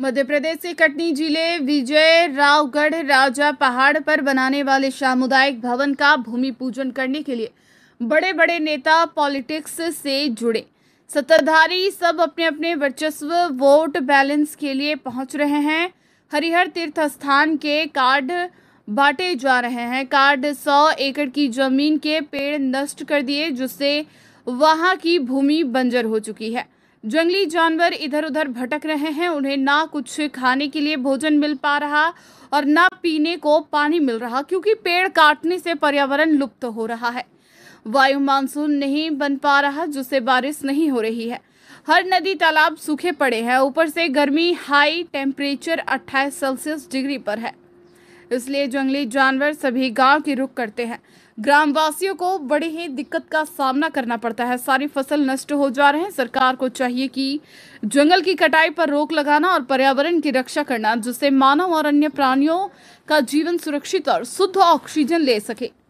मध्य प्रदेश के कटनी जिले विजय रावगढ़ राजा पहाड़ पर बनाने वाले सामुदायिक भवन का भूमि पूजन करने के लिए बड़े बड़े नेता पॉलिटिक्स से जुड़े सत्ताधारी सब अपने अपने वर्चस्व वोट बैलेंस के लिए पहुंच रहे हैं हरिहर तीर्थ स्थान के कार्ड बांटे जा रहे हैं कार्ड सौ एकड़ की जमीन के पेड़ नष्ट कर दिए जिससे वहां की भूमि बंजर हो चुकी है जंगली जानवर इधर उधर भटक रहे हैं उन्हें ना कुछ खाने के लिए भोजन मिल पा रहा और ना पीने को पानी मिल रहा क्योंकि पेड़ काटने से पर्यावरण लुप्त हो रहा है वायु मानसून नहीं बन पा रहा जिससे बारिश नहीं हो रही है हर नदी तालाब सूखे पड़े हैं ऊपर से गर्मी हाई टेम्परेचर 28 सेल्सियस डिग्री पर है इसलिए जंगली जानवर सभी गांव की रुख करते हैं ग्रामवासियों को बड़ी ही दिक्कत का सामना करना पड़ता है सारी फसल नष्ट हो जा रहे हैं सरकार को चाहिए कि जंगल की कटाई पर रोक लगाना और पर्यावरण की रक्षा करना जिससे मानव और अन्य प्राणियों का जीवन सुरक्षित और शुद्ध ऑक्सीजन ले सके